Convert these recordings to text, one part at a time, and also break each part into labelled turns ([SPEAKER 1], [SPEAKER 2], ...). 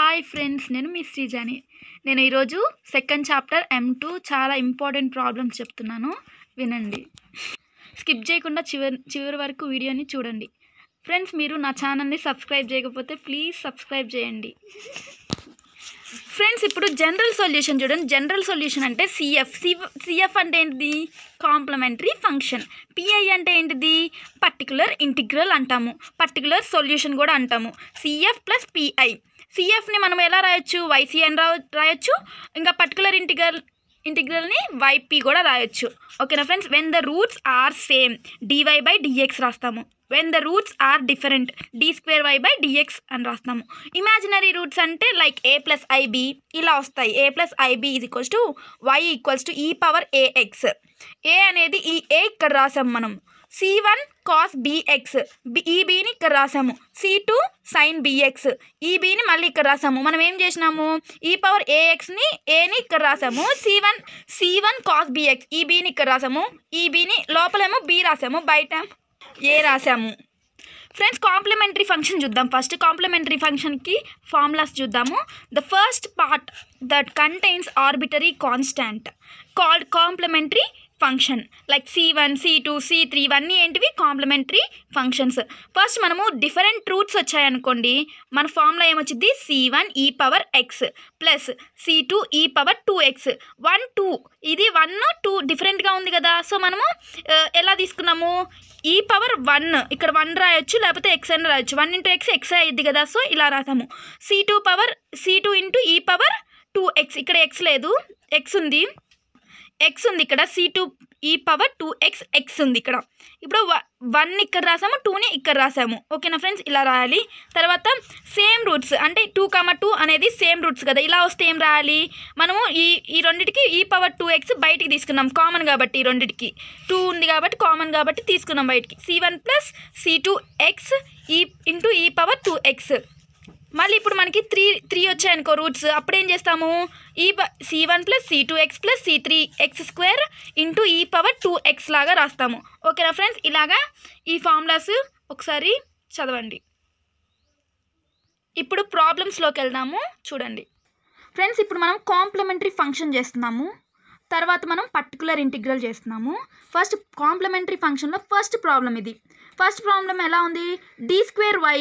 [SPEAKER 1] Hi friends నేను మీ శ్రీజాని నేను ఈరోజు సెకండ్ చాప్టర్ ఎం టూ చాలా ఇంపార్టెంట్ ప్రాబ్లమ్స్ చెప్తున్నాను వినండి స్కిప్ చేయకుండా చివరి చివరి వరకు వీడియోని చూడండి ఫ్రెండ్స్ మీరు నా ఛానల్ని సబ్స్క్రైబ్ చేయకపోతే ప్లీజ్ సబ్స్క్రైబ్ చేయండి ఫ్రెండ్స్ ఇప్పుడు జనరల్ సొల్యూషన్ చూడండి జనరల్ సొల్యూషన్ అంటే సిఎఫ్ సిఎఫ్ అంటే ఏంటిది కాంప్లిమెంటరీ ఫంక్షన్ పిఐ అంటే ఏంటిది పర్టికులర్ ఇంటిగ్రల్ అంటాము పర్టికులర్ సొల్యూషన్ కూడా అంటాము సిఎఫ్ ప్లస్ పిఐ సిఎఫ్ని మనం ఎలా రాయొచ్చు వైసీ అని రాయొచ్చు ఇంకా పర్టికులర్ ఇంటిగ్రల్ ఇంటిగ్రల్ని వైపీ కూడా రాయొచ్చు ఓకేనా friends when the roots are same DY by DX రాస్తాము when the roots are different D square why by DX అని రాస్తాము ఇమాజినరీ రూట్స్ అంటే లైక్ ఏ ప్లస్ ఐబి ఇలా వస్తాయి ఏ ప్లస్ ఐబి ఇది equals to Y equals to ఈ power AX A అనేది ఈ ఏ ఇక్కడ రాసాం మనం సి వన్ కాస్ బీఎక్స్ ఈ బీని ఇక్కడ రాసాము సి టూ సైన్ బిఎక్స్ ఈ బీని మళ్ళీ ఇక్కడ రాసాము మనం ఏం చేసినాము ఈ పవర్ ఏఎక్స్ని ఏని ఇక్కడ రాసాము C one C one cos BX ఈ బీని ఇక్కడ రాసాము ఈ బీని లోపలేమో బి రాసాము బయట ఏ రాసాము ఫ్రెండ్స్ కాంప్లిమెంటరీ ఫంక్షన్ చూద్దాం ఫస్ట్ కాంప్లిమెంటరీ ఫంక్షన్కి ఫార్ములాస్ చూద్దాము the first part that contains arbitrary constant called complementary function like C one C two C three ఇవన్నీ ఏంటివి కాంప్లిమెంటరీ ఫంక్షన్స్ ఫస్ట్ మనము డిఫరెంట్ రూట్స్ వచ్చాయనుకోండి మన ఫామ్లో ఏమొచ్చింది సి వన్ ఈ power X plus C two ఈ power two X one two ఇది వన్ టూ డిఫరెంట్గా ఉంది కదా సో మనము ఎలా తీసుకున్నాము ఈ పవర్ వన్ ఇక్కడ వన్ రాయొచ్చు లేకపోతే ఎక్స్ అని రాయొచ్చు వన్ ఇంటూ ఎక్స్ ఎక్స్ అయ్యిద్ది కదా సో ఇలా రాసాము C two power C two into ఈ పవర్ టూ ఎక్స్ ఇక్కడ ఎక్స్ లేదు ఎక్స్ ఉంది ఎక్స్ ఉంది ఇక్కడ సి టూ ఈ పవర్ టూ ఎక్స్ ఎక్స్ ఉంది ఇక్కడ ఇప్పుడు వన్ ఇక్కడ రాసాము టూని ఇక్కడ రాసాము ఓకేనా ఫ్రెండ్స్ ఇలా రాయాలి తర్వాత సేమ్ రూట్స్ అంటే టూ కామా టూ అనేది సేమ్ రూట్స్ కదా ఇలా వస్తే ఏం రాయాలి మనము ఈ ఈ రెండింటికి ఈ e పవర్ టూ ఎక్స్ బయటికి తీసుకున్నాం కామన్ కాబట్టి ఈ రెండింటికి టూ ఉంది కాబట్టి కామన్ కాబట్టి తీసుకున్నాం బయటికి C one plus C two X E into ఈ పవర్ టూ ఎక్స్ మళ్ళీ ఇప్పుడు మనకి త్రీ త్రీ వచ్చాయనుకో రూట్స్ అప్పుడు ఏం చేస్తాము ఈ C one plus C two X plus C three X square into ఈ పవర్ టూ ఎక్స్ లాగా రాస్తాము ఓకేనా ఫ్రెండ్స్ ఇలాగా ఈ ఫార్ములాస్ ఒకసారి చదవండి ఇప్పుడు ప్రాబ్లమ్స్లోకి వెళ్దాము చూడండి ఫ్రెండ్స్ ఇప్పుడు మనం కాంప్లిమెంటరీ ఫంక్షన్ చేస్తున్నాము తర్వాత మనం పర్టికులర్ ఇంటిగ్రల్ చేస్తున్నాము ఫస్ట్ కాంప్లిమెంటరీ ఫంక్షన్లో ఫస్ట్ ప్రాబ్లం ఇది ఫస్ట్ ప్రాబ్లం ఎలా ఉంది D square why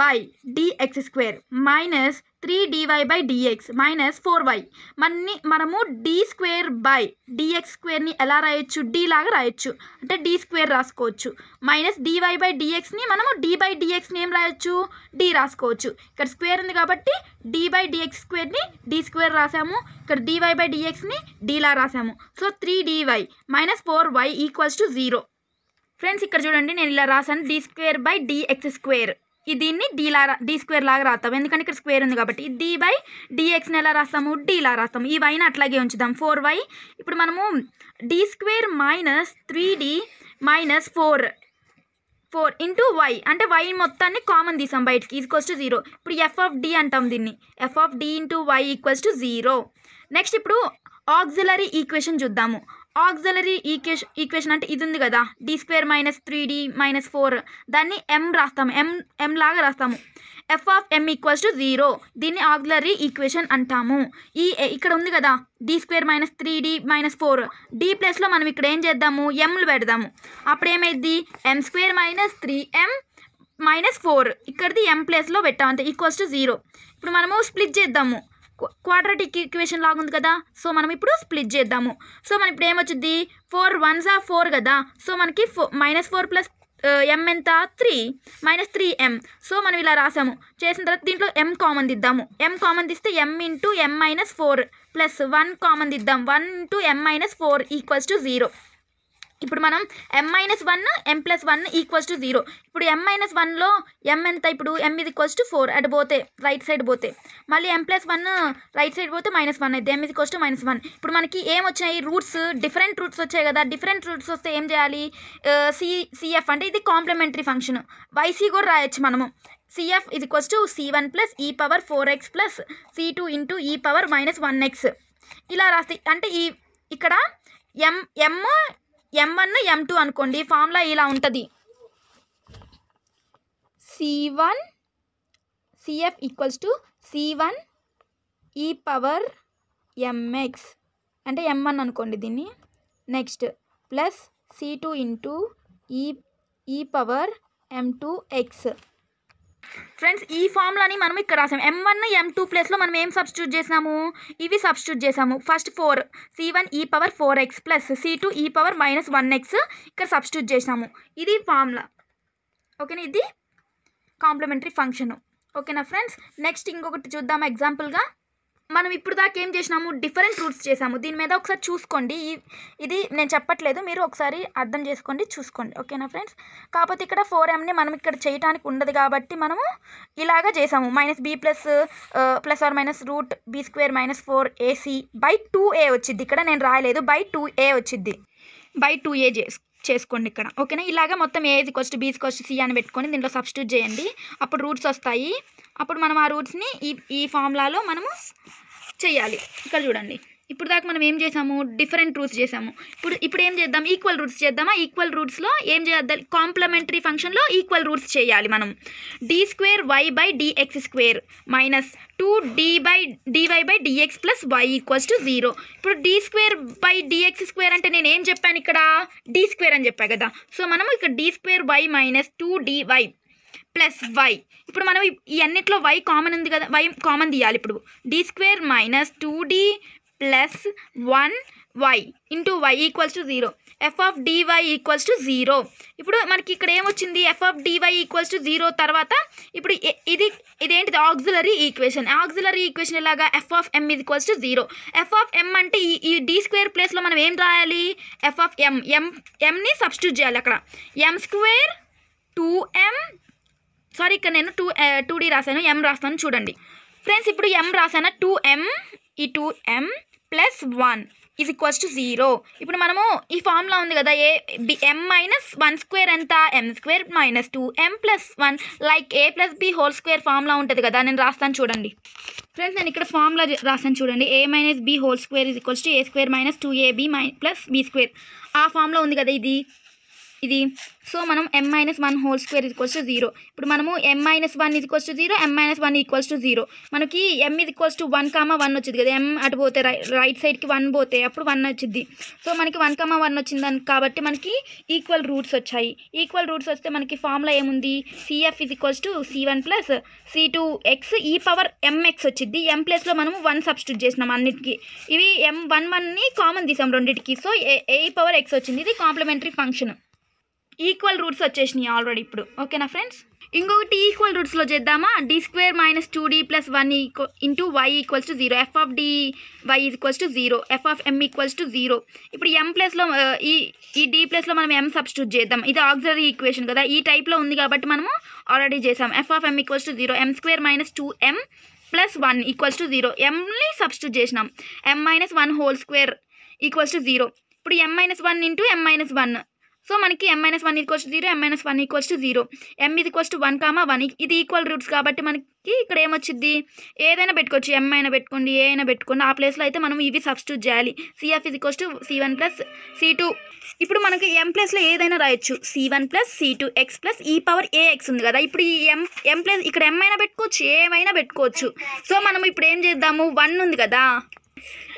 [SPEAKER 1] by dx square minus three dy by dx minus four y మన్ని మనము D square by dx square ఎలా రాయొచ్చు డి లాగా రాయొచ్చు అంటే డి స్క్వేర్ రాసుకోవచ్చు మైనస్ డివై బై డిఎక్స్ని మనము డి బై డిఎక్స్ని ఏం రాయొచ్చు డి రాసుకోవచ్చు ఇక్కడ స్క్వేర్ ఉంది కాబట్టి డి బై డిఎక్స్ స్క్వేర్ని డి స్క్వేర్ రాసాము ఇక్కడ డివై బై డిఎక్స్ని డీలా రాసాము so three dy minus four y equals to zero friends ఇక్కడ చూడండి నేను ఇలా రాసాను D square by dx square దీన్ని డీలా డీ స్క్వేర్ లాగా రాస్తాం ఎందుకంటే ఇక్కడ స్క్వేర్ ఉంది కాబట్టి డి బై డిఎక్స్ని ఎలా రాస్తాము డీలా రాస్తాము ఈ వైని అట్లాగే ఉంచుదాం ఫోర్ వై ఇప్పుడు మనము D square minus three D minus four four into y అంటే వై మొత్తాన్ని కామన్ తీసాం బయటికి ఈక్వల్స్ టు జీరో ఇప్పుడు ఎఫ్ ఆఫ్ డి అంటాం దీన్ని f of D into y equals to zero next ఇప్పుడు ఆక్సిలరీ ఈక్వేషన్ చూద్దాము ఆక్సలరీ ఈక్వేషన్ ఈక్వేషన్ అంటే ఇది ఉంది కదా D square minus three D minus four దాన్ని ఎం రాస్తాము ఎం ఎం లాగా రాస్తాము f of m equals to zero దీన్ని ఆక్సిలరీ ఈక్వేషన్ అంటాము ఈ ఇక్కడ ఉంది కదా D square minus three D minus four D ప్లస్లో మనం ఇక్కడ ఏం చేద్దాము ఎంలు పెడదాము అప్పుడు ఏమైద్ది m square minus three m minus four ఇక్కడిది ఎం ప్లస్లో పెట్టాము అంతే ఈక్వల్స్ టు జీరో ఇప్పుడు మనము స్ప్లిట్ చేద్దాము క్వాడ్రటిక్ ఈక్వేషన్ లాగా ఉంది కదా సో మనం ఇప్పుడు స్ప్లిట్ చేద్దాము సో మనం ఇప్పుడు ఏమొచ్చింది ఫోర్ వన్స్ ఆ ఫోర్ కదా సో మనకి four minus four plus m ఎంత three minus three m so మనం ఇలా రాసాము చేసిన తర్వాత దీంట్లో ఎం కామన్ దిద్దాము ఎం కామన్ తీస్తే m into m minus four plus one common దిద్దాం one into m minus four equals to zero ఇప్పుడు మనం m minus one m plus one equals to zero ఇప్పుడు ఎం మైనస్ వన్లో ఎం ఎంత ఇప్పుడు ఎం ఇది ఈక్వల్స్ టు ఫోర్ అటు పోతే రైట్ సైడ్ పోతే మళ్ళీ m plus one right side పోతే మైనస్ వన్ అయితే ఎం ఇది ఈక్వల్స్ టు మైనస్ వన్ ఇప్పుడు మనకి ఏం రూట్స్ డిఫరెంట్ రూట్స్ వచ్చాయి కదా డిఫరెంట్ రూట్స్ వస్తే ఏం చేయాలి సి సిఎఫ్ అంటే ఇది కాంప్లిమెంటరీ ఫంక్షన్ వైసీ కూడా రాయొచ్చు మనము సిఎఫ్ ఇది equals to c one plus e power four x plus C two into ఈ పవర్ మైనస్ వన్ ఎక్స్ ఇలా రాస్తే అంటే ఈ ఇక్కడ m m m one m two అనుకోండి ఫార్ములా ఇలా ఉంటుంది c one CF equals to c one ఈ పవర్ ఎంఎక్స్ అంటే ఎం వన్ అనుకోండి దీన్ని next plus C two into e e power m two x friends ఈ ఫామ్లోని మనం ఇక్కడ రాసాం ఎం వన్ ఎం టూ ప్లేస్లో మనం ఏం సబ్స్టిట్యూట్ చేసాము ఇవి సబ్స్టిట్యూట్ చేసాము ఫస్ట్ ఫోర్ సి వన్ ఈ power four x plus C two ఈ పవర్ మైనస్ వన్ ఎక్స్ ఇక్కడ సబ్స్టిట్యూట్ చేసాము ఇది ఫామ్లా ఓకేనా ఇది కాంప్లిమెంటరీ ఫంక్షను ఓకేనా ఫ్రెండ్స్ నెక్స్ట్ ఇంకొకటి చూద్దాం ఎగ్జాంపుల్గా మనం ఇప్పుడు దాకా ఏం చేసినాము డిఫరెంట్ రూట్స్ చేసాము దీని మీద ఒకసారి చూసుకోండి ఇది నేను చెప్పట్లేదు మీరు ఒకసారి అర్థం చేసుకోండి చూసుకోండి ఓకేనా ఫ్రెండ్స్ కాకపోతే ఇక్కడ ఫోర్ ఎంని మనం ఇక్కడ చేయడానికి ఉండదు కాబట్టి మనము ఇలాగా చేసాము minus b plus plus are minus root b square minus four AC by two a వచ్చింది ఇక్కడ నేను రాయలేదు బై టూ ఏ వచ్చింది బై టూ ఏ చేసు చేసుకోండి ఇక్కడ ఓకేనా ఇలాగ మొత్తం ఏది కోస్ట్ బీజ్ కోస్ట్ సి అని పెట్టుకొని దీంట్లో సబ్స్టిట్యూట్ చేయండి అప్పుడు రూట్స్ వస్తాయి అప్పుడు మనం ఆ రూట్స్ని ఈ ఈ ఫార్ములాలో మనము చేయాలి ఇక్కడ చూడండి ఇప్పుడు దాకా మనం ఏం చేసాము డిఫరెంట్ రూట్స్ చేసాము ఇప్పుడు ఇప్పుడు ఏం చేద్దాం ఈక్వల్ రూట్స్ చేద్దామా ఈక్వల్ రూట్స్లో ఏం చేద్దాం కాంప్లిమెంటరీ ఫంక్షన్లో ఈక్వల్ రూట్స్ చేయాలి మనం D square why by dx square minus two D by dy by dx plus y equals to zero ఇప్పుడు D square by dx square అంటే నేను ఏం చెప్పాను ఇక్కడ డీ స్క్వేర్ అని చెప్పా కదా సో మనం ఇక్కడ D square y minus two dy plus y ఇప్పుడు మనం ఈ అన్నిట్లో వై కామన్ ఉంది కదా వై కామన్ తీయాలి ఇప్పుడు D square minus two D plus one y into y equals to zero f of DY equals to zero ఇప్పుడు మనకి ఇక్కడ ఏమొచ్చింది f of DY equals to zero తర్వాత ఇప్పుడు ఇది ఇదేంటిది ఆక్సిలరీ ఈక్వేషన్ ఆక్సిలరీ ఈక్వేషన్ ఇలాగా f of m equals to zero f of m అంటే ఈ ఈ డి స్క్వేర్ ప్లేస్లో మనం ఏం రాయాలి ఎఫ్ ఆఫ్ ఎం ఎం ఎంని సబ్స్టిట్యూట్ చేయాలి అక్కడ m square two m sorry ఇక్కడ నేను టూ టూ డీ రాశాను ఎం రాస్తాను చూడండి ఫ్రెండ్స్ ఇప్పుడు ఎం రాశాను టూ ఎం ఈ two m plus one is equals to zero ఇప్పుడు మనము ఈ ఫామ్లో ఉంది కదా a b m minus one square ఎంత m square minus two m plus one like ఏ ప్లస్ బి హోల్ స్క్వేర్ ఫామ్లో ఉంటుంది కదా నేను రాస్తాను చూడండి ఫ్రెండ్స్ నేను ఇక్కడ ఫామ్లో రాస్తాను చూడండి a minus b whole square is equals to a square minus two ab my plus b square ఆ ఫామ్లో ఉంది కదా ఇది ఇది సో మనం m minus one whole square equals to zero ఇప్పుడు మనము m minus one equals to zero m minus one equals to zero మనకి m equals to one comma one వచ్చింది కదా ఎం అటు పోతే రైట్ సైడ్కి వన్ పోతే అప్పుడు వన్ వచ్చింది సో మనకి వన్ కామా వన్ వచ్చింది కాబట్టి మనకి ఈక్వల్ రూట్స్ వచ్చాయి ఈక్వల్ రూట్స్ వస్తే మనకి ఫార్ములా ఏముంది CF is equals to c one plus C two X e power mx వచ్చింది ఎం ప్లస్లో మనము వన్ సబ్స్టిట్యూట్ చేసినాం అన్నిటికి ఇవి ఎం వన్ వన్ని కామన్ తీసాం రెండింటికి సో ఏ పవర్ ఎక్స్ వచ్చింది ఇది కాంప్లిమెంటరీ ఫంక్షన్ ఈక్వల్ రూట్స్ వచ్చేసినాయి ఆల్రెడీ ఇప్పుడు ఓకేనా ఫ్రెండ్స్ ఇంకొకటి ఈక్వల్ రూట్స్లో చేద్దామా D square minus two D plus one equal into y equals to zero f of D y equals to zero f of m equals to zero ఇప్పుడు m ప్లస్లో ఈ ఈ డి ప్లస్లో మనం ఎం సబ్స్టిట్యూట్ చేద్దాం ఇది ఆక్జరీ ఈక్వేషన్ కదా ఈ టైప్లో ఉంది కాబట్టి మనము ఆల్రెడీ చేసాం f of m equals to zero m square minus two m plus one equals to zero ఎంని సబ్స్టిట్యూట్ చేసినాం m minus one whole square equals to zero ఇప్పుడు m minus one into m minus one so మనకి m minus one equals zero m minus one equals zero m ఇది equals one comma one ఇది equal roots కాబట్టి మనకి ఇక్కడ ఏమొచ్చింది ఏదైనా పెట్టుకోవచ్చు ఎం అయినా పెట్టుకోండి ఏ అయినా పెట్టుకోండి ఆ ప్లేస్లో అయితే మనం ఇవి సబ్స్టిట్యూట్ చేయాలి సిఎఫ్ ఇది equals c one plus C two ఇప్పుడు మనకి ఎం ప్లస్లో ఏదైనా రాయొచ్చు c one plus C two X plus e power a x ఉంది కదా ఇప్పుడు ఈ ఎం ఎం ప్లస్ ఇక్కడ ఎం అయినా పెట్టుకోవచ్చు ఏమైనా పెట్టుకోవచ్చు సో మనం ఇప్పుడు ఏం చేద్దాము వన్ ఉంది కదా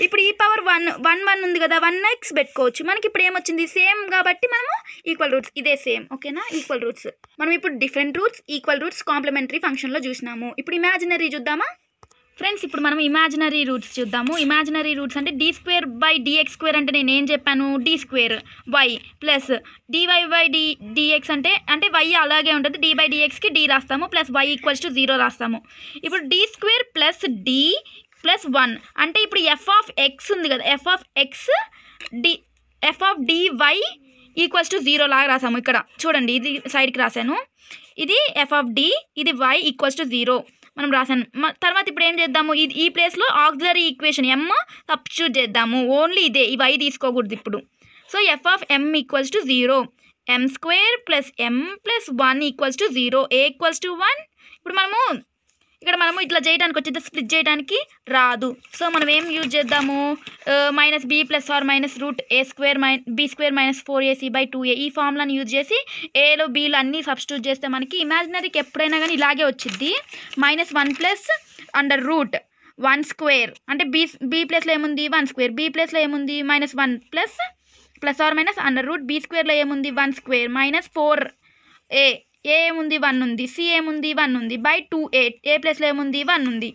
[SPEAKER 1] ఇప్పుడు ఈ పవర్ వన్ వన్ వన్ ఉంది కదా వన్ ఎక్స్ పెట్టుకోవచ్చు మనకి ఇప్పుడు ఏమొచ్చింది సేమ్ కాబట్టి మనము ఈక్వల్ రూట్స్ ఇదే సేమ్ ఓకేనా ఈక్వల్ రూట్స్ మనం ఇప్పుడు different roots equal roots complementary ఫంక్షన్లో చూసినాము ఇప్పుడు ఇమాజినరీ చూద్దామా ఫ్రెండ్స్ ఇప్పుడు మనం ఇమాజినరీ రూట్స్ చూద్దాము ఇమాజినరీ రూట్స్ అంటే D square by dx square అంటే నేను ఏం చెప్పాను D square y plus dy by D dx అంటే అంటే వై అలాగే ఉంటుంది డి బై డిఎక్స్కి డి రాస్తాము plus y equals to zero రాస్తాము ఇప్పుడు D square plus D plus one అంటే ఇప్పుడు ఎఫ్ ఆఫ్ ఎక్స్ ఉంది కదా f of x D f of DY equals to zero లాగా రాసాము ఇక్కడ చూడండి ఇది సైడ్కి రాశాను ఇది ఎఫ్ ఆఫ్ డి ఇది వై ఈక్వల్స్ టు జీరో మనం రాశాను తర్వాత ఇప్పుడు ఏం చేద్దాము ఇది ఈ ప్లేస్లో ఆక్సిలరీ ఈక్వేషన్ ఎమ్ సబ్స్టిట్యూట్ చేద్దాము ఓన్లీ ఇదే ఈ వై తీసుకోకూడదు ఇప్పుడు so f of m equals to zero m square plus m plus one equals to zero a equals to one ఇప్పుడు మనము ఇక్కడ మనము ఇట్లా చేయడానికి వచ్చేది స్ప్లిట్ చేయడానికి రాదు సో మనం ఏం యూజ్ చేద్దాము minus b plus are minus root a square my b square minus four AC by two a ఈ ఫార్ములాని యూజ్ చేసి ఏలో బీలు అన్నీ సబ్స్టిట్యూట్ చేస్తే మనకి ఇమాజినరీకి ఎప్పుడైనా కానీ ఇలాగే వచ్చింది minus one plus under root one square అంటే బీ బీ ప్లస్లో ఏముంది వన్ స్క్వేర్ బీ ప్లస్లో ఏముంది minus one plus plus are minus under root be స్క్వేర్లో ఏముంది one square minus four a a ఏముంది వన్ ఉంది సి ఏముంది వన్ ఉంది బై టూ ఏ ఏ ప్లస్లో ఏముంది వన్ ఉంది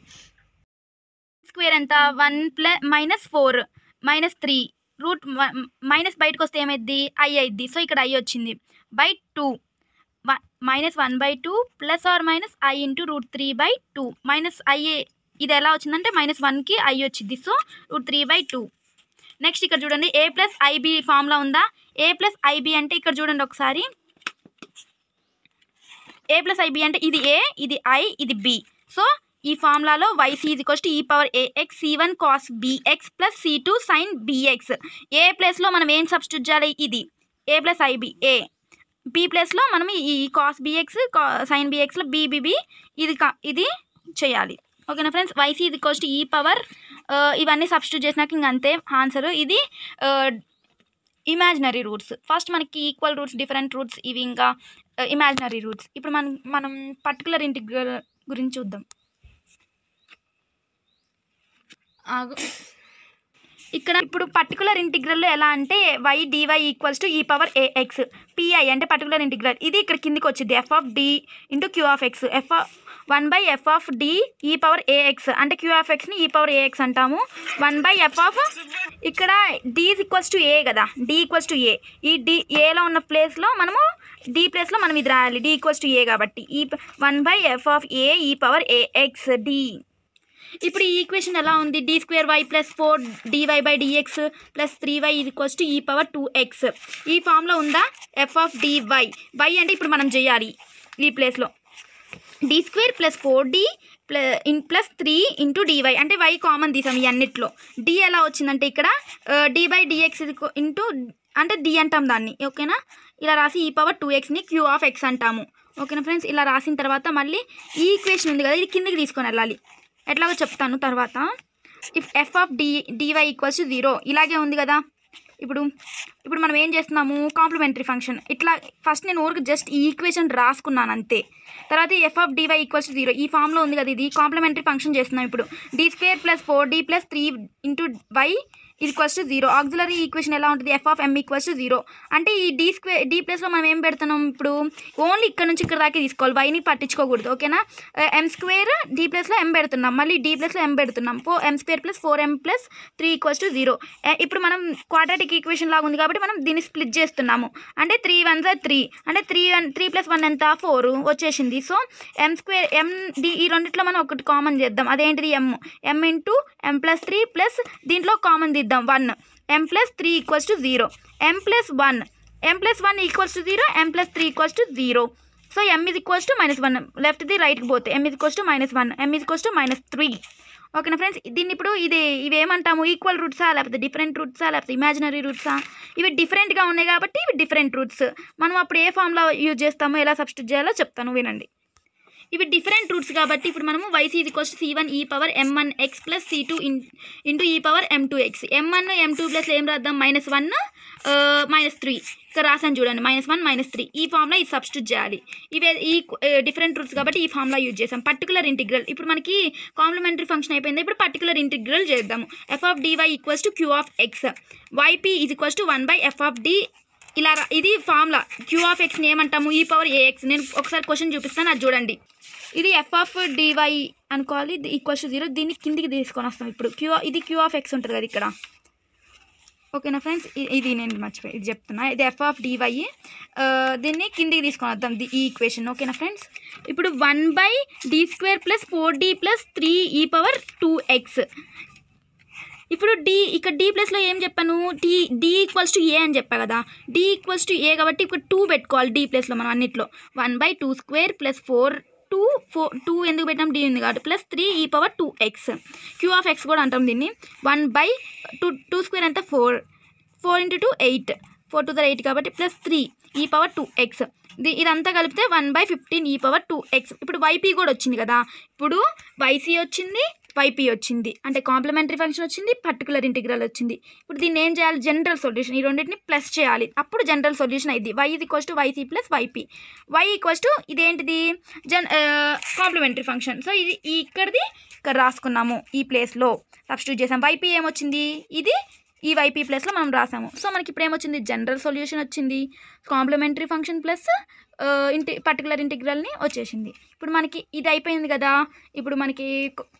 [SPEAKER 1] స్క్వేర్ ఎంత one plus minus four minus three root minus బయటకు వస్తే ఏమైద్ది ఐ అయిద్ది సో ఇక్కడ ఐ వచ్చింది by two minus one by two plus are minus i into root three by two minus i a ఇది ఎలా వచ్చిందంటే మైనస్ వన్కి ఐ వచ్చింది so root three by two next ఇక్కడ చూడండి ఏ ప్లస్ ఐబి ఫామ్లో ఉందా ఏ ప్లస్ ఐబి అంటే ఇక్కడ చూడండి ఒకసారి ఏ ప్లస్ ఐబి అంటే ఇది ఏ ఇది ఐ ఇది బి సో ఈ ఫార్ములాలో వైసీ ఇది cost e power ax c one cos bx plus C two sine bx a ప్లస్లో మనం ఏం సబ్స్టిట్యూట్ చేయాలి ఇది a plus ib a b ప్లస్లో మనం ఈ కాస్ కా సైన్ బీఎక్స్లో బీబీబీ ఇది ఇది చేయాలి ఓకేనా ఫ్రెండ్స్ వైసీ ఇది కోస్ట్ ఈ పవర్ ఇవన్నీ సబ్స్టిట్యూట్ చేసినాక ఇంక అంతే ఆన్సర్ ఇది uh, ఇమాజినరీ రూట్స్ ఫస్ట్ మనకి ఈక్వల్ రూట్స్ డిఫరెంట్ రూట్స్ ఇవి ఇంకా ఇమాజినరీ uh, రూట్స్ ఇప్పుడు మనం మనం పర్టికులర్ ఇంటిగ్రల్ గురించి చూద్దాం ఇక్కడ ఇప్పుడు పర్టికులర్ ఇంటిగ్రల్లో ఎలా అంటే వై డివై ఈక్వల్స్ టు ఈ పవర్ ఏఎక్స్ పిఐ అంటే పర్టికులర్ ఇంటిగ్రల్ ఇది ఇక్కడ కిందికి వచ్చింది f of D into q of x f one by f of D e power ax అంటే క్యూ ఆఫ్ ఎక్స్ని ఈ పవర్ ఏఎక్స్ అంటాము వన్ బై ఎఫ్ ఆఫ్ ఇక్కడ డి ఈక్వల్స్ టు ఏ కదా D equals to ఏ ఈ D ఏలో ఉన్న ప్లేస్లో మనము డి ప్లేస్లో మనం ఇది రాయాలి డి ఈక్వల్స్ టు ఏ కాబట్టి ఈ one by f of a e power a x d ఇప్పుడు ఈ ఈక్వేషన్ ఎలా ఉంది D square y plus four d y by dx plus three y ఇది టు ఈ పవర్ టూ ఎక్స్ ఈ ఫామ్లో ఉందా ఎఫ్ ఆఫ్ డివై వై అంటే ఇప్పుడు మనం చేయాలి ఈ ప్లేస్లో d square plus four d in plus three into d y అంటే వై కామన్ తీసాం ఈ అన్నిట్లో డి ఎలా వచ్చిందంటే ఇక్కడ డి బై డిఎక్స్ ఇంటూ అంటే డి అంటాం దాన్ని ఓకేనా ఇలా రాసి ఈ పవర్ టూ ఎక్స్ని క్యూ ఆఫ్ ఎక్స్ అంటాము ఓకేనా ఫ్రెండ్స్ ఇలా రాసిన తర్వాత మళ్ళీ ఈ ఈక్వేషన్ ఉంది కదా ఇది కిందకి తీసుకొని వెళ్ళాలి ఎట్లాగో చెప్తాను తర్వాత if f of d d y equals to zero ఇలాగే ఉంది కదా ఇప్పుడు ఇప్పుడు మనం ఏం చేస్తున్నాము కాంప్లిమెంటరీ ఫంక్షన్ ఇట్లా ఫస్ట్ నేను ఊరికి జస్ట్ ఈ ఈక్వేషన్ రాసుకున్నాను అంతే తర్వాత f of DY equals to zero ఈ ఫామ్లో ఉంది కదా ఇది కాంప్లిమెంటరీ ఫంక్షన్ చేస్తున్నాం ఇప్పుడు d square plus four d plus three into y ఇది క్వస్ట్ జీరో ఆక్జులరీ ఈక్వేషన్ ఎలా ఉంటుంది f of m equals zero అంటే ఈ డీ స్క్వే డీ ప్లస్లో మనం ఏం పెడుతున్నాం ఇప్పుడు ఓన్లీ ఇక్కడ నుంచి ఇక్కడ దాకా తీసుకోవాలి వైని పట్టించుకోకూడదు ఓకేనా ఎం స్క్వేర్ డీ ప్లస్లో ఎం పెడుతున్నాం మళ్ళీ డీ ప్లస్లో ఎం పెడుతున్నాం four m square plus four m plus three equals to zero ఇప్పుడు మనం క్వాడ్రాటిక్ ఈక్వేషన్ లాగా ఉంది కాబట్టి మనం దీన్ని స్ప్లిట్ చేస్తున్నాము అంటే త్రీ వన్ జార్ త్రీ అంటే three one three plus one ఎంత ఫోర్ వచ్చేసింది so m square m d ఈ రెండిట్లో మనం ఒకటి కామన్ చేద్దాం అదేంటిది m m into m plus three plus దీంట్లో కామన్ దిద్దాం చేద్దాం one m plus three equals to zero m plus one m plus one equals to zero m plus three equals to zero so m ఇది equals to minus one the రైట్కి పోతే m ఇది equals to minus one m ఇది equals to minus three ఓకేనా friends దీన్ని ఇప్పుడు ఇది ఇవి ఏమంటాము ఈక్వల్ రూట్సా లేకపోతే డిఫరెంట్ రూట్సా లేకపోతే ఇమాజినరీ రూట్సా ఇవి డిఫరెంట్గా ఉన్నాయి కాబట్టి ఇవి డిఫరెంట్ రూట్స్ మనం అప్పుడు ఏ ఫామ్లో యూజ్ చేస్తామో ఎలా సబ్స్టిట్యూట్ చేయాలో చెప్తాను వినండి ఇవి డిఫరెంట్ రూట్స్ కాబట్టి ఇప్పుడు మనము వైసీ ఇది కోస్ట్ సీ వన్ ఈ power m n x plus C two in into ఈ power m two X one m two plus ఏం రాద్దాం మైనస్ వన్ మైనస్ త్రీ ఇక్కడ రాసాను చూడండి మైనస్ వన్ మైనస్ త్రీ ఈ ఫామ్లో ఇది సబ్స్టిట్యూట్ చేయాలి ఇవే ఈ డిఫరెంట్ uh, రూట్స్ కాబట్టి ఈ ఫామ్లో యూజ్ చేసాం పర్టికులర్ ఇంటిగ్రల్ ఇప్పుడు మనకి కాంప్లిమెంటరీ ఫంక్షన్ అయిపోయింది ఇప్పుడు పర్టికులర్ ఇంటిగ్రల్ చేద్దాము f of DY equals to q of x y p ఇది equals to one by f of d ఇలా ఇది ఫామ్లా క్యూ ఆఫ్ ఎక్స్ని ఏమంటాము ఈ పవర్ ఏఎక్స్ నేను ఒకసారి క్వశ్చన్ చూపిస్తాను అది చూడండి ఇది ఎఫ్ ఆఫ్ డివై అనుకోవాలి ఈక్వల్స్ జీరో దీన్ని కిందికి తీసుకొని వస్తాం ఇప్పుడు క్యూ ఇది క్యూ ఆఫ్ ఎక్స్ ఉంటుంది కదా ఇక్కడ ఓకేనా ఫ్రెండ్స్ ఇది నేను మర్చిపోయి ఇది చెప్తున్నా ఇది ఎఫ్ ఆఫ్ డివై దీన్ని కిందికి తీసుకొని వద్దాం ఈ ఈక్వేషన్ ఓకేనా ఫ్రెండ్స్ ఇప్పుడు one by d square plus four d plus three e power two x ఇప్పుడు డి ఇక్కడ డి ప్లస్లో ఏం చెప్పాను టీ డి ఈక్వల్స్ టు ఏ అని చెప్పా కదా డి ఈక్వల్స్ టు ఏ కాబట్టి ఇక్కడ టూ పెట్టుకోవాలి డి ప్లస్లో మనం అన్నిట్లో one by two square plus four two four two ఎందుకు పెట్టాం డి ఉంది కాబట్టి plus three e power two x q of x కూడా అంటాం దీన్ని one by two two square అంతా four four into two eight four two the eight కాబట్టి plus three e power two x ఇదంతా కలిపితే one by fifteen e power two x ఇప్పుడు y p కూడా వచ్చింది కదా ఇప్పుడు వైసీ వచ్చింది పి వచ్చింది అంటే కాంప్లిమెంటరీ ఫంక్షన్ వచ్చింది పర్టికులర్ ఇంటిగ్రల్ వచ్చింది ఇప్పుడు దీన్ని ఏం చేయాలి జనరల్ సొల్యూషన్ ఈ రెండింటిని ప్లస్ చేయాలి అప్పుడు జనరల్ సొల్యూషన్ అయింది వై ఇది equals to y c plus y p y equals to ఇదేంటిది జన్ కాంప్లిమెంటరీ ఫంక్షన్ సో ఇది ఇక్కడిది ఇక్కడ రాసుకున్నాము ఈ ప్లేస్లో సబ్స్టిట్యూట్ చేసాం వైపీ ఏమొచ్చింది ఇది ఈ వైపీ ప్లస్లో మనం రాసాము సో మనకి ఇప్పుడు ఏమొచ్చింది జనరల్ సొల్యూషన్ వచ్చింది కాంప్లిమెంటరీ ఫంక్షన్ ప్లస్ ఇంటి పర్టికులర్ ఇంటిగ్రల్ని వచ్చేసింది ఇప్పుడు మనకి ఇది అయిపోయింది కదా ఇప్పుడు మనకి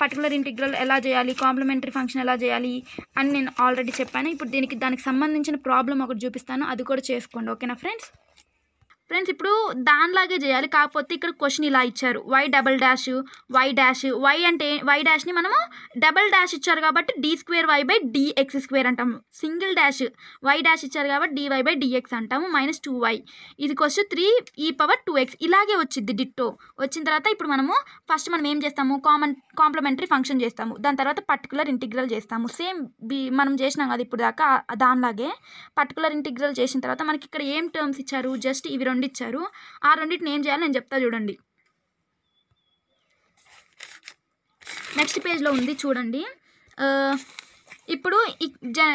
[SPEAKER 1] పర్టికులర్ ఇంటిగ్రల్ ఎలా చేయాలి కాంప్లిమెంటరీ ఫంక్షన్ ఎలా చేయాలి అని నేను ఆల్రెడీ చెప్పాను ఇప్పుడు దీనికి దానికి సంబంధించిన ప్రాబ్లం ఒకటి చూపిస్తాను అది కూడా చేసుకోండి ఓకేనా ఫ్రెండ్స్ ఫ్రెండ్స్ ఇప్పుడు దానిలాగే చేయాలి కాకపోతే ఇక్కడ క్వశ్చన్ ఇలా ఇచ్చారు y double dash y dash y అంటే వై డాష్ని మనము డబల్ డాష్ ఇచ్చారు కాబట్టి d square why by dx square అంటాము సింగిల్ డాష్ వై డాష్ ఇచ్చారు కాబట్టి డివై బై డిఎక్స్ అంటాము మైనస్ టూ వై ఇది question three e power two x ఇలాగే వచ్చింది డిట్టో వచ్చిన తర్వాత ఇప్పుడు మనము ఫస్ట్ మనం ఏం చేస్తాము కామన్ కాంప్లిమెంటరీ ఫంక్షన్ చేస్తాము దాని తర్వాత పర్టికులర్ ఇంటిగ్రల్ చేస్తాము సేమ్ బి మనం చేసినాం కదా ఇప్పుడు దాకా దానిలాగే పర్టికులర్ ఇంటిగ్రల్ చేసిన తర్వాత మనకి ఇక్కడ ఏం టర్మ్స్ ఇచ్చారు జస్ట్ ఇవి రెండు రెండు ఇచ్చారు ఆ రెండింటిని ఏం చేయాలి నేను చెప్తా చూడండి నెక్స్ట్ పేజ్లో ఉంది చూడండి ఇప్పుడు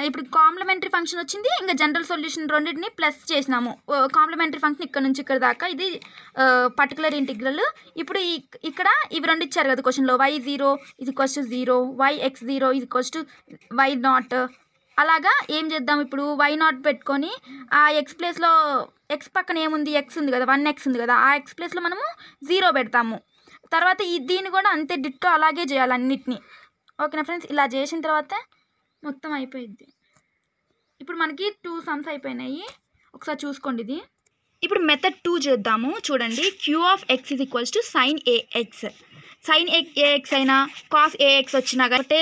[SPEAKER 1] ఇప్పుడు కాంప్లిమెంటరీ ఫంక్షన్ వచ్చింది ఇంకా జనరల్ సొల్యూషన్ రెండింటిని ప్లస్ చేసినాము కాంప్లిమెంటరీ ఫంక్షన్ ఇక్కడ నుంచి ఇక్కడ దాకా ఇది పర్టికులర్ ఇంటిగ్రల్ ఇప్పుడు ఇక్కడ ఇవి రెండు ఇచ్చారు కదా క్వశ్చన్లో వై జీరో ఇది question zero y x zero ఇది క్వశ్చన్ వై నాట్ అలాగా ఏం చేద్దాం ఇప్పుడు వై నాట్ పెట్టుకొని ఆ ఎక్స్ ప్లేస్లో ఎక్స్ పక్కన ఏముంది ఎక్స్ ఉంది కదా వన్ ఎక్స్ ఉంది కదా ఆ ఎక్స్ ప్లేస్లో మనము జీరో పెడతాము తర్వాత ఈ దీన్ని కూడా అంతే డిట్టో అలాగే చేయాలి అన్నిటినీ ఓకేనా ఫ్రెండ్స్ ఇలా చేసిన తర్వాత మొత్తం అయిపోయింది ఇప్పుడు మనకి టూ సమ్స్ అయిపోయినాయి ఒకసారి చూసుకోండి ఇది ఇప్పుడు మెథడ్ టూ చేద్దాము చూడండి q of x is equals to sine a x sine a x అయినా కాస్ ఏఎక్స్ వచ్చినా కాబట్టి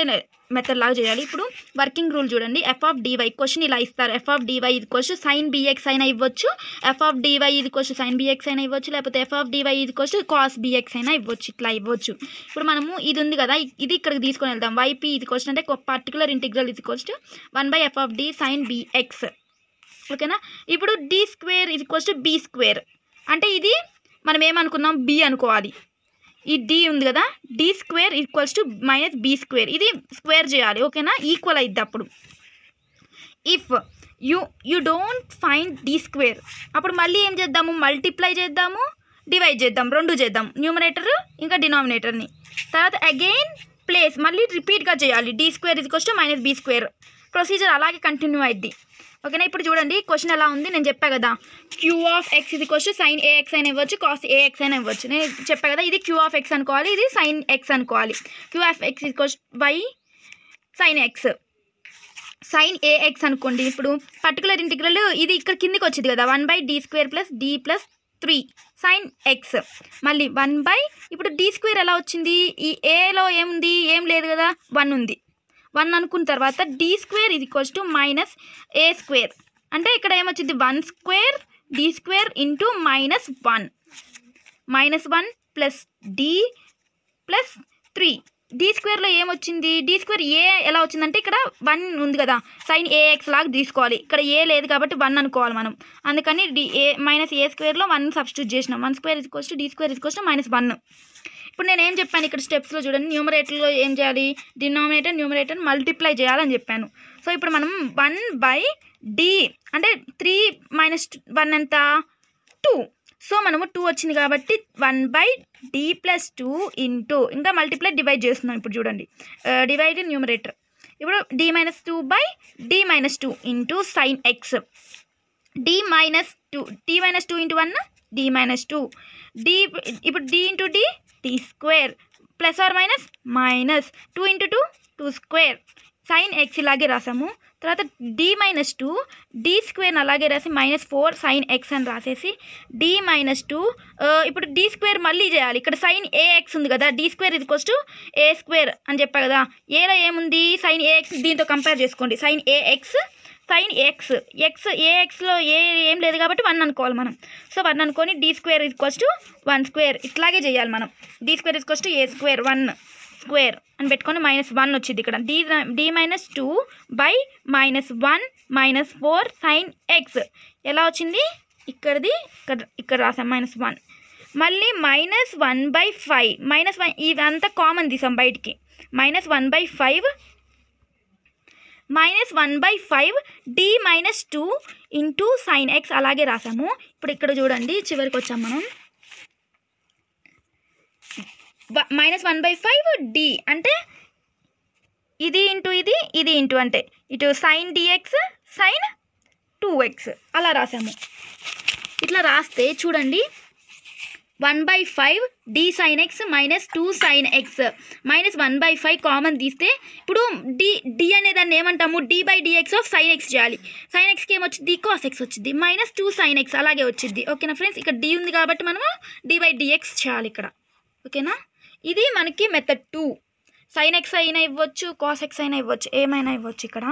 [SPEAKER 1] మెథడ్ లాగా చేయాలి ఇప్పుడు వర్కింగ్ రూల్ చూడండి ఎఫ్ ఆఫ్ డివై క్వశ్చన్ ఇలా ఇస్తారు ఎఫ్ ఆఫ్ డివై ఇది క్వశ్చన్ సైన్ బిఎక్స్ అయినా ఇవ్వచ్చు ఎఫ్ ఆఫ్ డివై ఇది క్వశ్చన్ సైన్ బిఎక్స్ అయినా ఇవ్వచ్చు లేకపోతే ఎఫ్ ఆఫ్ డివై ఇది క్వశ్చన్ కాస్ బిఎక్స్ అయినా ఇవ్వచ్చు ఇట్లా ఇవ్వచ్చు ఇప్పుడు మనము ఇది ఉంది కదా ఇది ఇక్కడికి తీసుకొని వెళ్దాం వైపీ ఇది క్వశ్చన్ అంటే పర్టికులర్ ఇంటిగ్రల్ ఇది question one by f of d sine b x ఓకేనా ఇప్పుడు డి స్క్వేర్ ఇది క్వశ్చన్ బి స్క్వేర్ అంటే ఇది మనం ఏమనుకున్నాం బి అనుకోవాలి ఈ డి ఉంది కదా D square equals to minus b square ఇది స్క్వేర్ చేయాలి ఓకేనా ఈక్వల్ అయిద్ది అప్పుడు if you you don't find d square అప్పుడు మళ్ళీ ఏం చేద్దాము మల్టిప్లై చేద్దాము డివైడ్ చేద్దాం రెండు చేద్దాం న్యూమినేటర్ ఇంకా డినామినేటర్ని తర్వాత అగైన్ ప్లేస్ మళ్ళీ రిపీట్గా చేయాలి డి స్క్వేర్ ఇది కోస్ట్ మైనస్ బీ స్క్వేర్ ప్రొసీజర్ అలాగే కంటిన్యూ అయింది ఓకేనా ఇప్పుడు చూడండి క్వశ్చన్ ఎలా ఉంది నేను చెప్పా కదా క్యూ ఆఫ్ ఎక్స్ ఇది క్వశ్చన్ సైన్ ఏఎక్స్ అయిన ఇవ్వచ్చు కాస్ ఏఎక్స్ అయినా ఇవ్వచ్చు నేను చెప్పా కదా ఇది క్యూ ఆఫ్ ఎక్స్ అనుకోవాలి ఇది సైన్ ఎక్స్ అనుకోవాలి క్యూ ఆఫ్ ఎక్స్ ఇది question by sine x sine a x అనుకోండి ఇప్పుడు పర్టికులర్ ఇంటిగ్రల్ ఇది ఇక్కడ కిందికి వచ్చింది కదా one by d square plus d plus three sine x మళ్ళీ వన్ బై ఇప్పుడు డీ స్క్వేర్ ఎలా వచ్చింది ఈ ఏలో ఏముంది ఏం లేదు కదా వన్ ఉంది వన్ అనుకున్న తర్వాత డి స్క్వేర్ ఇది equals to minus a square అంటే ఇక్కడ ఏమొచ్చింది one square d square into minus one minus one plus D plus three d స్క్వేర్లో ఏమొచ్చింది డి స్క్వేర్ ఏ ఎలా వచ్చిందంటే ఇక్కడ వన్ ఉంది కదా సైన్ ఏఎక్స్ లాగా తీసుకోవాలి ఇక్కడ ఏ లేదు కాబట్టి వన్ అనుకోవాలి మనం అందుకని డి ఏ మైనస్ ఏ స్క్వేర్లో వన్ సబ్స్టిట్యూట్ చేసినాం one square is equals d square is equals minus one ఇప్పుడు నేను ఏం చెప్పాను ఇక్కడ స్టెప్స్లో చూడండి న్యూమరేటర్లో ఏం చేయాలి డినామినేటర్ న్యూమరేటర్ మల్టిప్లై చేయాలని చెప్పాను సో ఇప్పుడు మనం వన్ బై డి అంటే త్రీ మైనస్ వన్ ఎంత టూ సో మనము టూ వచ్చింది కాబట్టి one by D plus two into ఇంకా మల్టిప్లై డివైడ్ చేస్తున్నాం ఇప్పుడు చూడండి డివైడ్ uh, న్యూమరేటర్ ఇప్పుడు d minus two by d minus two into sine x d minus two d minus two into one d minus two d ఇప్పుడు d into d t square plus are minus minus two into two two square sine x ఇలాగే రాసాము తర్వాత d minus two d స్క్వేర్ని అలాగే రాసి minus four sine x అని రాసేసి d minus two ఇప్పుడు డి స్క్వేర్ మళ్ళీ చేయాలి ఇక్కడ సైన్ ఏఎక్స్ ఉంది కదా డి స్క్వేర్ ఇది కోస్ట్ ఏ స్క్వేర్ అని చెప్పా కదా ఏలో ఏముంది సైన్ ఏఎక్స్ దీంతో కంపేర్ చేసుకోండి sine a x sine x x a ఎక్స్లో ఏ ఏం లేదు కాబట్టి వన్ అనుకోవాలి మనం సో వన్ అనుకొని d square equals to one square ఇట్లాగే చేయాలి మనం D square equals to a square one square అని పెట్టుకొని మైనస్ వన్ వచ్చింది ఇక్కడ d d minus two by minus one minus four sine x ఎలా వచ్చింది ఇక్కడది ఇక్కడ ఇక్కడ రాసాం మైనస్ వన్ మళ్ళీ minus one by five minus one ఇదంతా కామన్ తీసాం బయటికి minus one by five minus one by five d minus two into sine x అలాగే రాసాము ఇప్పుడు ఇక్కడ చూడండి చివరికి వచ్చాం మనం minus one by five d అంటే ఇది ఇంటూ ఇది ఇది ఇంటూ అంటే ఇటు sine d x sine two x అలా రాసాము ఇట్లా రాస్తే చూడండి one by five d sine x minus two sine x minus one by five common తీస్తే ఇప్పుడు డి డి అనే దాన్ని ఏమంటాము d by d x of sine x చేయాలి సైన్ ఎక్స్కి ఏమొచ్చింది కాస్ ఎక్స్ వచ్చింది మైనస్ టూ సైన్ ఎక్స్ అలాగే వచ్చింది ఓకేనా ఫ్రెండ్స్ ఇక్కడ డి ఉంది కాబట్టి మనము డి బై డిఎక్స్ చేయాలి ఇక్కడ ఓకేనా ఇది మనకి మెథడ్ టూ సైన్ ఎక్స్ అయినా ఇవ్వచ్చు కాస్ ఎక్స్ అయినా ఇవ్వచ్చు ఏమైనా ఇవ్వచ్చు ఇక్కడ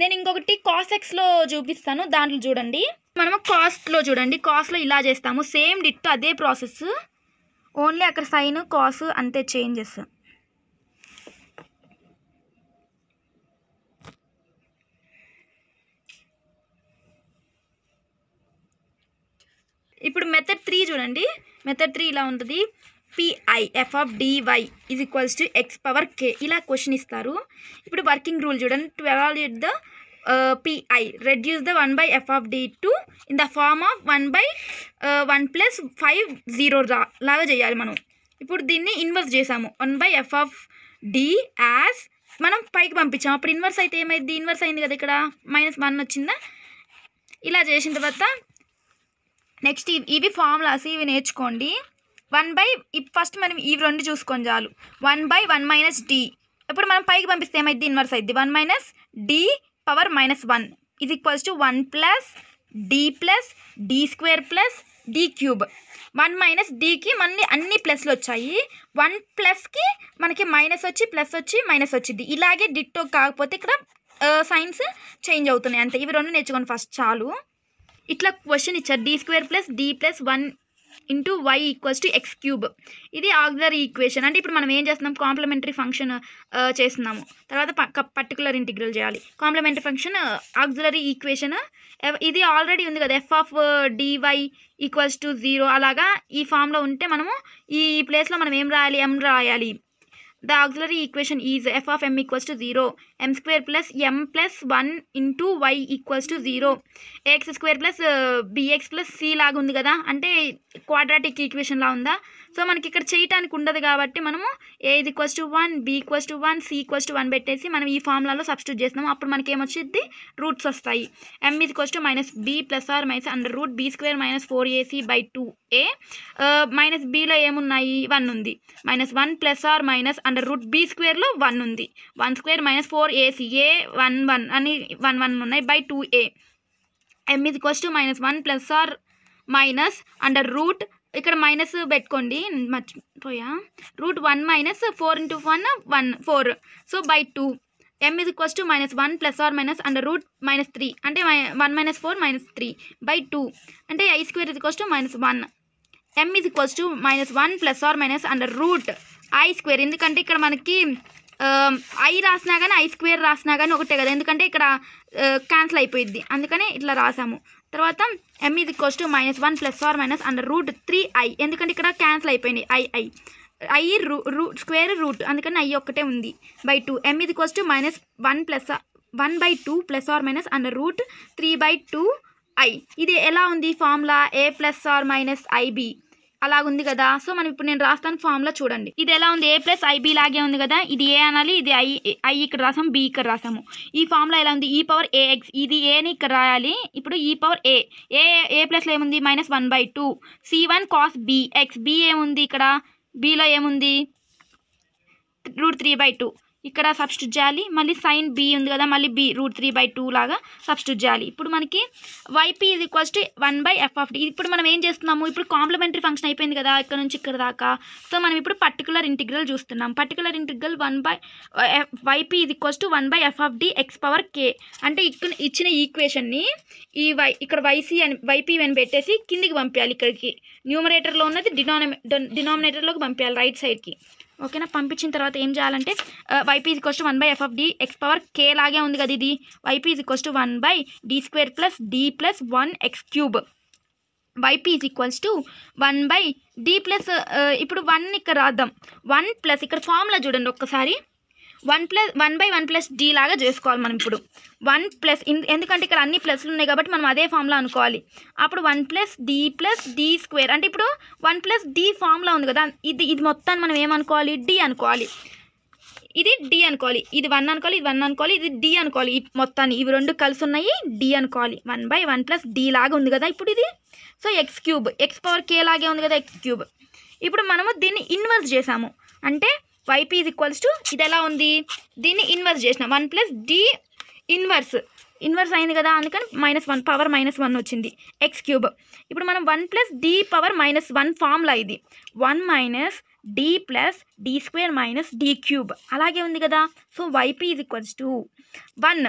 [SPEAKER 1] నేను ఇంకొకటి కాస్ ఎక్స్లో చూపిస్తాను దాంట్లో చూడండి మనము కాస్ట్లో చూడండి కాస్ట్లో ఇలా చేస్తాము సేమ్ డిట్ అదే ప్రాసెస్ ఓన్లీ అక్కడ సైన్ కాస్ అంతే చేంజెస్ ఇప్పుడు మెథడ్ త్రీ చూడండి మెథడ్ త్రీ ఇలా ఉంటుంది P I f of d y is equals to x power k ఇలా క్వశ్చన్ ఇస్తారు ఇప్పుడు వర్కింగ్ రూల్ చూడండి to evaluate the P I reduce the one by by d of in the form of one by one plus five zero 5 లాగా చేయాలి మనం ఇప్పుడు దీన్ని inverse చేసాము one by f of d as మనం పైకి పంపించాము అప్పుడు ఇన్వర్స్ అయితే ఏమైంది ఇన్వర్స్ అయింది కదా ఇక్కడ మైనస్ వన్ వచ్చిందా ఇలా చేసిన తర్వాత నెక్స్ట్ ఇవి ఫార్ములాస్ ఇవి నేర్చుకోండి వన్ బై ఫస్ట్ మనం ఇవి రెండు చూసుకొని చాలు one by one minus d ఇప్పుడు మనం పైకి పంపిస్తే ఏమైంది ఇన్వర్స్ అయింది one minus d power minus one ఇది equals to one plus D plus D square plus D cube one minus డికి మళ్ళీ అన్ని ప్లస్లు వచ్చాయి వన్ ప్లస్కి మనకి మైనస్ వచ్చి ప్లస్ వచ్చి మైనస్ వచ్చింది ఇలాగే డిట్టో కాకపోతే ఇక్కడ సైన్స్ చేంజ్ అవుతున్నాయి అంతే ఇవి రెండు నేర్చుకోండి ఫస్ట్ చాలు ఇట్లా క్వశ్చన్ ఇచ్చారు D square plus D plus one into y equals to x cube ఇది ఆక్సిలరీ ఈక్వేషన్ అంటే ఇప్పుడు మనం ఏం చేస్తున్నాం కాంప్లిమెంటరీ ఫంక్షన్ చేస్తున్నాము తర్వాత పర్టికులర్ ఇంటిగ్రల్ చేయాలి కాంప్లిమెంటరీ ఫంక్షన్ ఆక్సిలరీ ఈక్వేషన్ ఇది ఆల్రెడీ ఉంది కదా f of DY equals to zero అలాగా ఈ ఫామ్లో ఉంటే మనము ఈ ప్లేస్లో మనం ఏం రాయాలి ఎం రాయాలి The auxiliary equation is f of m equals to 0, m square plus m plus 1 into y equals to 0, x square plus uh, bx plus c లాగా ఉంది కదా అంటే క్వాడ్రాటిక్ ఈక్వేషన్ లా ఉందా సో మనకి ఇక్కడ చేయటానికి ఉండదు కాబట్టి మనము ఏది equals to one b to one c to one పెట్టేసి మనం ఈ ఫార్ములాలో సబ్స్టిట్యూట్ చేస్తున్నాము అప్పుడు మనకి ఏమొచ్చింది రూట్స్ వస్తాయి ఎమ్ ఇది equals to minus b plus are minus under root b square minus four AC by two a minus బీలో ఏమున్నాయి వన్ ఉంది minus one plus are minus under root be స్క్వేర్లో వన్ ఉంది one square minus four a c a one one అని one one ఉన్నాయి by two a m ఇది to minus one plus are minus under root ఇక్కడ minus పెట్టుకోండి మర్చిపోయా root one minus four into one one four so by two m is equals to minus one plus are minus under root minus three అంటే one minus four minus three by two అంటే i square is to minus one m is equals to minus one plus are minus under root i square ఎందుకంటే ఇక్కడ మనకి I um, రాసినా కానీ I square రాసినా కానీ ఒకటే కదా ఎందుకంటే ఇక్కడ క్యాన్సిల్ uh, అయిపోయింది అందుకనే ఇట్లా రాసాము తర్వాత ఎమ్ ఇది equals to minus one plus are minus under root three i ఎందుకంటే ఇక్కడ క్యాన్సిల్ అయిపోయింది ఐఐ ఐ రూ రూ స్క్వేర్ రూట్ అందుకని ఐ ఒక్కటే ఉంది బై టూ ఎమ్ ఇది equals to minus one plus one by two plus are minus under root three by two i ఇది ఎలా ఉంది formula a plus are minus i b అలా ఉంది కదా సో మనం ఇప్పుడు నేను రాస్తాను లో చూడండి ఇది ఎలా ఉంది ఏ ప్లస్ ఐబి లాగే ఉంది కదా ఇది ఏ అనాలి ఇది ఐ ఐ ఇక్కడ రాసాము బి ఇక్కడ రాసాము ఈ లో ఎలా ఉంది ఈ పవర్ ఏఎక్స్ ఇది ఏని ఇక్కడ రాయాలి ఇప్పుడు ఈ పవర్ ఏ ఏ ఏ ప్లస్లో ఏముంది minus one by two c one cos b x b ఏముంది ఇక్కడ బిలో ఏముంది రూట్ త్రీ బై టూ ఇక్కడ సబ్స్టిట్యూట్ చేయాలి మళ్ళీ సైన్ బి ఉంది కదా మళ్ళీ b root three by two లాగా సబ్స్టిట్యూట్ చేయాలి ఇప్పుడు మనకి వైపీ ఇది equals one by f of ఇప్పుడు మనం ఏం చేస్తున్నాము ఇప్పుడు కాంప్లిమెంటరీ ఫంక్షన్ అయిపోయింది కదా ఇక్కడ నుంచి ఇక్కడ దాకా సో మనం ఇప్పుడు పర్టికులర్ ఇంటిగ్రల్ చూస్తున్నాం particular integral one by y p ఇది equals one by f of D x power k అంటే ఇక్కడ ఇచ్చిన ఈక్వేషన్ని ఈ వై ఇక్కడ వైసీ అని వైపీ అని పెట్టేసి కిందికి పంపించాలి ఇక్కడికి న్యూమరేటర్లో ఉన్నది డినామినే డినామినేటర్లోకి పంపించాలి రైట్ సైడ్కి ఓకేనా పంపించిన తర్వాత ఏం చేయాలంటే వైపీ ఇది కోస్ట్ one by f of D x power k లాగే ఉంది కదా ఇది వైపీ ఇది కోస్ట్ one by D square plus D plus one x cube y p is equals to one by D plus ఇప్పుడు వన్ ఇక్కడ రాద్దాం వన్ ప్లస్ ఇక్కడ ఫార్ములా చూడండి ఒక్కసారి one plus one by one plus D లాగా చేసుకోవాలి మనం ఇప్పుడు వన్ ప్లస్ ఎందుకంటే ఇక్కడ అన్ని ప్లస్లు ఉన్నాయి కాబట్టి మనం అదే ఫామ్లా అనుకోవాలి అప్పుడు one plus D plus D square అంటే ఇప్పుడు వన్ ప్లస్ డి ఫామ్లా ఉంది కదా ఇది ఇది మొత్తాన్ని మనం ఏమనుకోవాలి డి అనుకోవాలి ఇది డి అనుకోవాలి ఇది వన్ అనుకోవాలి ఇది వన్ అనుకోవాలి ఇది డి అనుకోవాలి ఈ మొత్తాన్ని ఇవి రెండు కలిసి ఉన్నాయి డి అనుకోవాలి one by one plus D లాగా ఉంది కదా ఇప్పుడు ఇది so x cube x power k లాగే ఉంది కదా ఎక్స్ క్యూబ్ ఇప్పుడు మనము దీన్ని ఇన్వర్స్ చేసాము అంటే వైపీ ఈజ్ ఈక్వల్స్ టు ఇది ఎలా ఉంది దీన్ని ఇన్వర్స్ చేసిన one plus D inverse inverse అయింది కదా అందుకని minus one power minus one వచ్చింది ఎక్స్ క్యూబ్ ఇప్పుడు మనం one plus D power minus one formula ఇది one minus D plus D square minus D cube అలాగే ఉంది కదా so y p is equals to one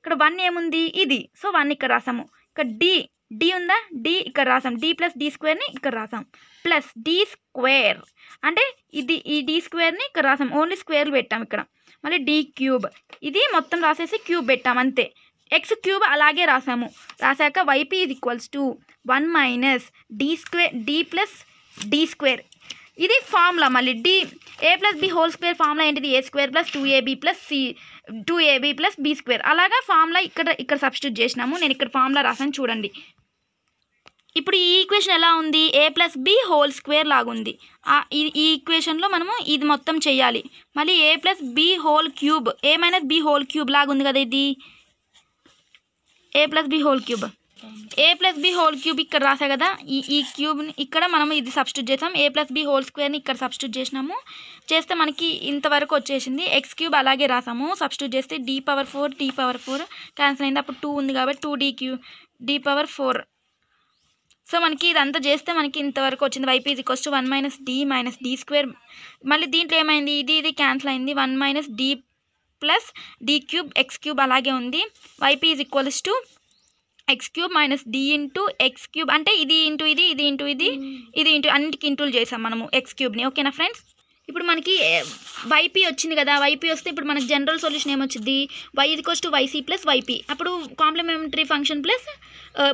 [SPEAKER 1] ఇక్కడ వన్ ఏముంది ఇది సో వన్ ఇక్కడ రాసాము ఇక్కడ డి డి ఉందా డి ఇక్కడ రాసాం డి ప్లస్ డి స్క్వేర్ని ఇక్కడ రాసాం ప్లస్ డి స్క్వేర్ అంటే ఇది ఈ డి స్క్వేర్ని ఇక్కడ రాసాం ఓన్లీ స్క్వేర్లు పెట్టాం ఇక్కడ మళ్ళీ డి క్యూబ్ ఇది మొత్తం రాసేసి క్యూబ్ పెట్టాం అంతే ఎక్స్ క్యూబ్ అలాగే రాసాము రాసాక వైపీ ఇది equals to one minus D square D plus D square ఇది ఫార్ములా మళ్ళీ D a plus b whole square formula ఏంటిది a square plus two a b plus C two a b plus b square అలాగా formula ఇక్కడ ఇక్కడ substitute చేసినాము నేను ఇక్కడ formula రాసాను చూడండి ఇప్పుడు ఈ ఈక్వేషన్ ఎలా ఉంది a plus b whole square లాగుంది ఈ ఈక్వేషన్లో మనము ఇది మొత్తం చేయాలి మళ్ళీ a plus b whole cube a minus b whole cube లాగుంది కదా ఇది a plus b whole cube a plus b whole cube ఇక్కడ రాసా కదా ఈ ఈ క్యూబ్ని ఇక్కడ మనం ఇది సబ్స్టిట్యూట్ చేసాం ఏ ప్లస్ బి హోల్ స్క్వేర్ని ఇక్కడ సబ్స్టిట్యూట్ చేసినాము చేస్తే మనకి ఇంతవరకు వచ్చేసింది ఎక్స్ క్యూబ్ అలాగే రాసాము సబ్స్టిట్యూట్ చేస్తే D power four D power four cancel అయింది అప్పుడు టూ ఉంది కాబట్టి two D cube D power four so మనకి ఇదంతా చేస్తే మనకి ఇంతవరకు వచ్చింది వైపీ ఇది కొస్ట్ one minus D minus D square మళ్ళీ దీంట్లో ఏమైంది ఇది ఇది క్యాన్సిల్ అయింది one minus D plus D cube x cube అలాగే ఉంది y p is equals to x cube minus D into x cube అంటే ఇది ఇంటూ ఇది ఇది ఇంటూ ఇది hmm. ఇది ఇంటూ అన్నిటికి ఇంటూలు చేసాం మనము ఎక్స్ క్యూబ్ని ఓకేనా ఫ్రెండ్స్ ఇప్పుడు మనకి వైపీ వచ్చింది కదా వైపీ వస్తే ఇప్పుడు మనకి జనరల్ సొల్యూషన్ ఏమొచ్చింది వై ఇది కోస్ట్ వైసీ ప్లస్ వైపీ అప్పుడు complementary function plus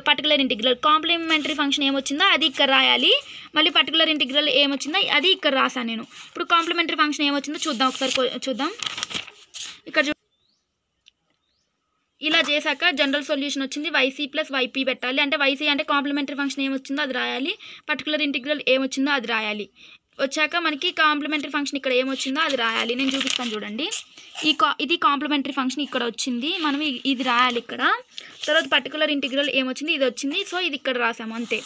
[SPEAKER 1] particular integral complementary function ఏమొచ్చిందో అది ఇక్కడ రాయాలి మళ్ళీ పర్టికులర్ ఇంటిగ్రల్ ఏమొచ్చిందో అది ఇక్కడ రాసాను నేను ఇప్పుడు కాంప్లిమెంటరీ ఫంక్షన్ ఏమొచ్చిందో చూద్దాం ఒకసారి చూద్దాం ఇక్కడ ఇలా చేశాక జనరల్ సొల్యూషన్ వచ్చింది వైసీ ప్లస్ వైపీ పెట్టాలి అంటే వైసీ అంటే కాంప్లిమెంటరీ ఫంక్షన్ ఏమొచ్చిందో అది రాయాలి పర్టికులర్ ఇంటిగ్రల్ ఏమొచ్చిందో అది రాయాలి వచ్చాక మనకి కాంప్లిమెంటరీ ఫంక్షన్ ఇక్కడ ఏమొచ్చిందో అది రాయాలి నేను చూపిస్తాను చూడండి ఈ కా ఇది కాంప్లిమెంటరీ ఫంక్షన్ ఇక్కడ వచ్చింది మనం ఇది రాయాలి ఇక్కడ తర్వాత పర్టికులర్ ఇంటిగ్రల్ ఏమొచ్చింది ఇది వచ్చింది సో ఇది ఇక్కడ రాసాము అంతే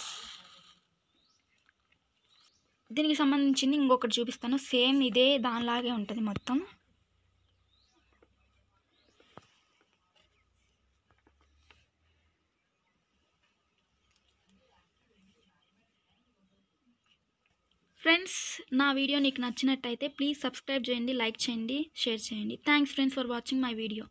[SPEAKER 1] దీనికి సంబంధించింది ఇంకొకటి చూపిస్తాను సేమ్ ఇదే దానిలాగే ఉంటుంది మొత్తం ఫ్రెండ్స్ నా వీడియో నీకు నచ్చినట్టయితే ప్లీజ్ సబ్స్క్రైబ్ చేయండి లైక్ చేయండి షేర్ చేయండి thanks friends for watching my video